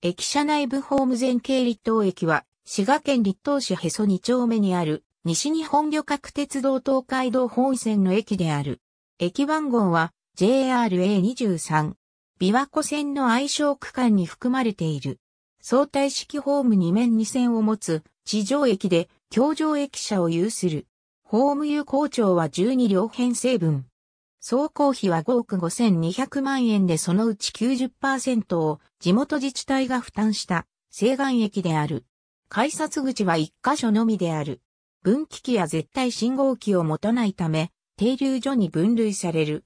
駅舎内部ホーム全景立東駅は、滋賀県立東市へそ2丁目にある、西日本旅客鉄道東海道本線の駅である。駅番号は JRA23。琵琶湖線の愛称区間に含まれている。相対式ホーム2面2線を持つ地上駅で、橋上駅舎を有する。ホーム有効長は12両編成分。総工費は5億5200万円でそのうち90%を地元自治体が負担した西岸駅である。改札口は1箇所のみである。分岐器や絶対信号機を持たないため、停留所に分類される。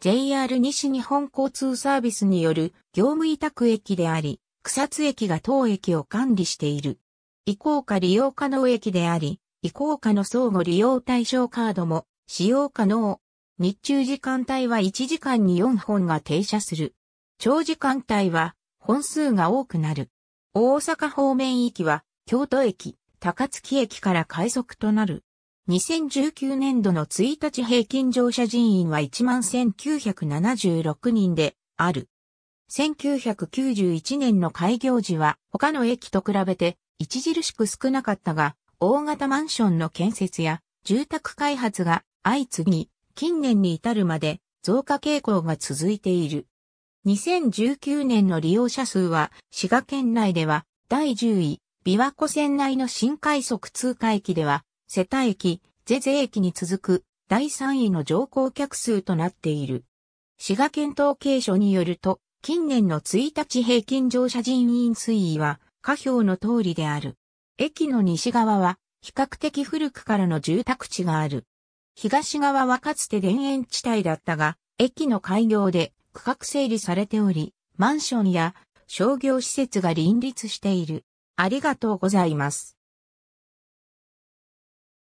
JR 西日本交通サービスによる業務委託駅であり、草津駅が当駅を管理している。移行か利用可能駅であり、移行かの相互利用対象カードも使用可能。日中時間帯は1時間に4本が停車する。長時間帯は本数が多くなる。大阪方面行きは京都駅、高槻駅から快速となる。2019年度の1日平均乗車人員は11,976人である。1991年の開業時は他の駅と比べて著しく少なかったが、大型マンションの建設や住宅開発が相次ぎ、近年に至るまで増加傾向が続いている。2019年の利用者数は、滋賀県内では第10位、琵琶湖線内の新快速通過駅では、瀬田駅、ゼゼ駅に続く第3位の乗降客数となっている。滋賀県統計所によると、近年の1日平均乗車人員推移は、下表の通りである。駅の西側は、比較的古くからの住宅地がある。東側はかつて田園地帯だったが、駅の開業で区画整理されており、マンションや商業施設が林立している。ありがとうございます。